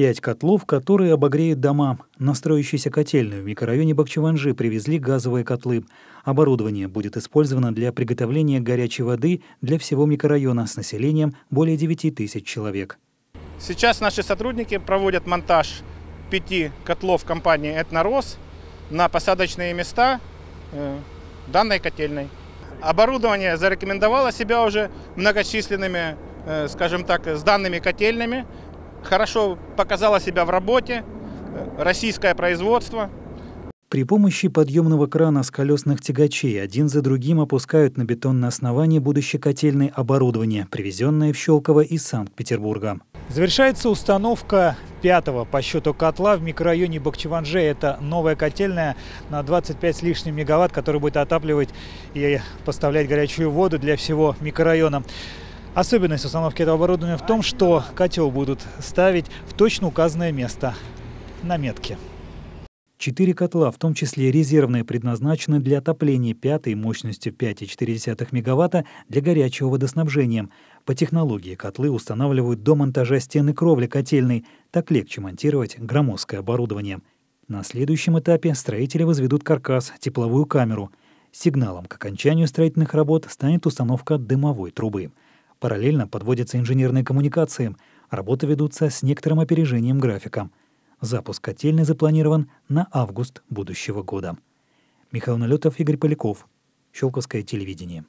Пять котлов, которые обогреют дома. На строящейся котельную в микрорайоне Бакчеванжи привезли газовые котлы. Оборудование будет использовано для приготовления горячей воды для всего микрорайона с населением более 9 тысяч человек. Сейчас наши сотрудники проводят монтаж пяти котлов компании «Этнорос» на посадочные места э, данной котельной. Оборудование зарекомендовало себя уже многочисленными, э, скажем так, с данными котельными, хорошо показала себя в работе, российское производство. При помощи подъемного крана с колесных тягачей один за другим опускают на бетонное основание будущей котельной оборудование, привезенное в Щелково из Санкт-Петербурга. Завершается установка пятого по счету котла в микрорайоне Бахчеванже. Это новая котельная на 25 с лишним мегаватт, которая будет отапливать и поставлять горячую воду для всего микрорайона. Особенность установки этого оборудования в том, что котел будут ставить в точно указанное место на метке. Четыре котла, в том числе резервные, предназначены для отопления пятой мощностью 5,4 мегаватта для горячего водоснабжения. По технологии котлы устанавливают до монтажа стены кровли котельной, так легче монтировать громоздкое оборудование. На следующем этапе строители возведут каркас, тепловую камеру. Сигналом к окончанию строительных работ станет установка дымовой трубы — Параллельно подводятся инженерные коммуникации. Работы ведутся с некоторым опережением графика. Запуск котельной запланирован на август будущего года. Михаил Налетов, Игорь Поляков. Щелковское телевидение.